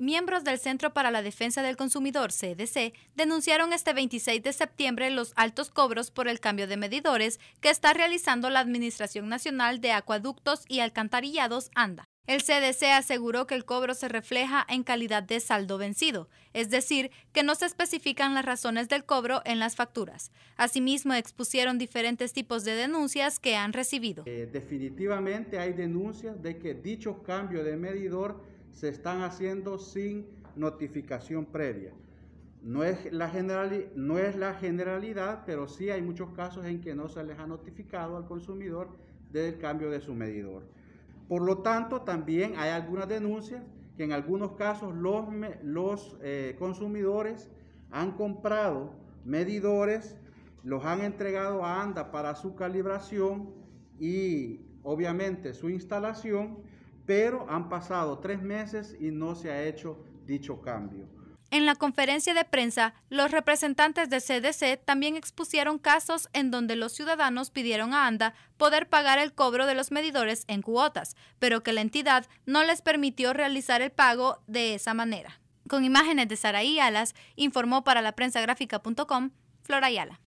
Miembros del Centro para la Defensa del Consumidor, CDC, denunciaron este 26 de septiembre los altos cobros por el cambio de medidores que está realizando la Administración Nacional de Acueductos y Alcantarillados, ANDA. El CDC aseguró que el cobro se refleja en calidad de saldo vencido, es decir, que no se especifican las razones del cobro en las facturas. Asimismo, expusieron diferentes tipos de denuncias que han recibido. Eh, definitivamente hay denuncias de que dicho cambio de medidor se están haciendo sin notificación previa. No es, la no es la generalidad, pero sí hay muchos casos en que no se les ha notificado al consumidor del cambio de su medidor. Por lo tanto, también hay algunas denuncias que en algunos casos los, los eh, consumidores han comprado medidores, los han entregado a ANDA para su calibración y obviamente su instalación, pero han pasado tres meses y no se ha hecho dicho cambio. En la conferencia de prensa, los representantes de CDC también expusieron casos en donde los ciudadanos pidieron a ANDA poder pagar el cobro de los medidores en cuotas, pero que la entidad no les permitió realizar el pago de esa manera. Con imágenes de Saraí Alas, informó para la prensa gráfica.com Flora Ayala.